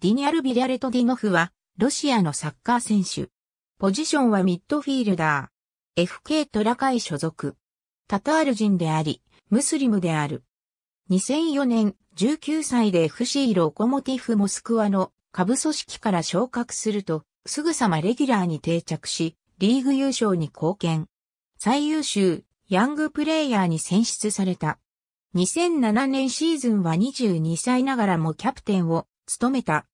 ディニアル・ビリャレト・ディノフは、ロシアのサッカー選手。ポジションはミッドフィールダー。FK トラカイ所属。タタール人であり、ムスリムである。2004年、19歳で FC ロコモティフ・モスクワの下部組織から昇格すると、すぐさまレギュラーに定着し、リーグ優勝に貢献。最優秀、ヤングプレイヤーに選出された。2007年シーズンは22歳ながらもキャプテンを務めた。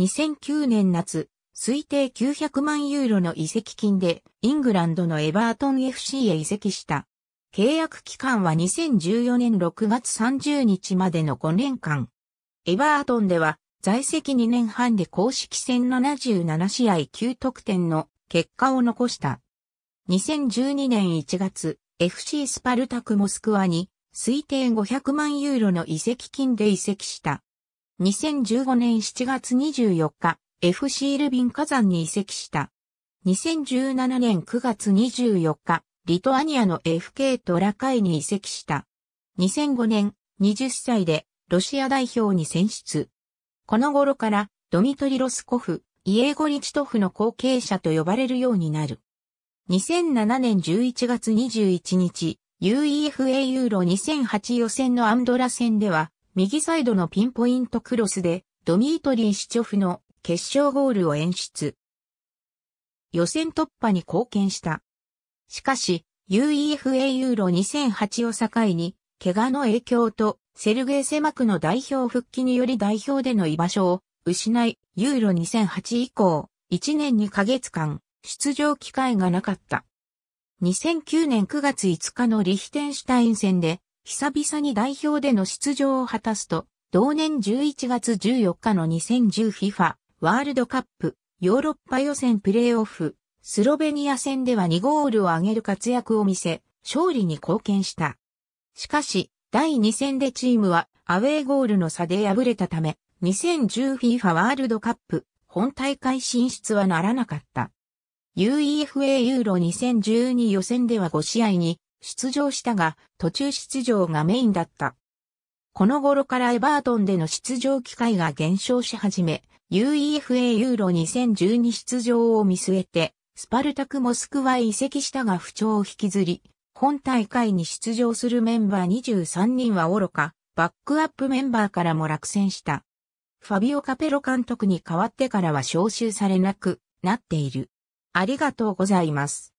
2009年夏、推定900万ユーロの移籍金で、イングランドのエバートン FC へ移籍した。契約期間は2014年6月30日までの5年間。エバートンでは、在籍2年半で公式戦77試合9得点の結果を残した。2012年1月、FC スパルタクモスクワに推定500万ユーロの移籍金で移籍した。2015年7月24日、FC ルビン火山に移籍した。2017年9月24日、リトアニアの FK トラカイに移籍した。2005年、20歳でロシア代表に選出。この頃からドミトリ・ロスコフ、イエゴ・リチトフの後継者と呼ばれるようになる。2007年11月21日、UEFA ユーロ2008予選のアンドラ戦では、右サイドのピンポイントクロスで、ドミートリー・シチョフの決勝ゴールを演出。予選突破に貢献した。しかし、UEFA ユーロ2008を境に、怪我の影響と、セルゲイ・セマクの代表復帰により代表での居場所を失い、ユーロ2008以降、1年2ヶ月間、出場機会がなかった。2009年9月5日のリヒテンシュタイン戦で、久々に代表での出場を果たすと、同年11月14日の 2010FIFA ワールドカップヨーロッパ予選プレーオフスロベニア戦では2ゴールを挙げる活躍を見せ、勝利に貢献した。しかし、第2戦でチームはアウェーゴールの差で敗れたため、2010FIFA ワールドカップ本大会進出はならなかった。UEFA ユーロ2012予選では5試合に出場したが、途中出場がメインだった。この頃からエバートンでの出場機会が減少し始め、UEFA ユーロ2012出場を見据えて、スパルタクモスクは移籍したが不調を引きずり、本大会に出場するメンバー23人は愚か、バックアップメンバーからも落選した。ファビオ・カペロ監督に代わってからは招集されなくなっている。ありがとうございます。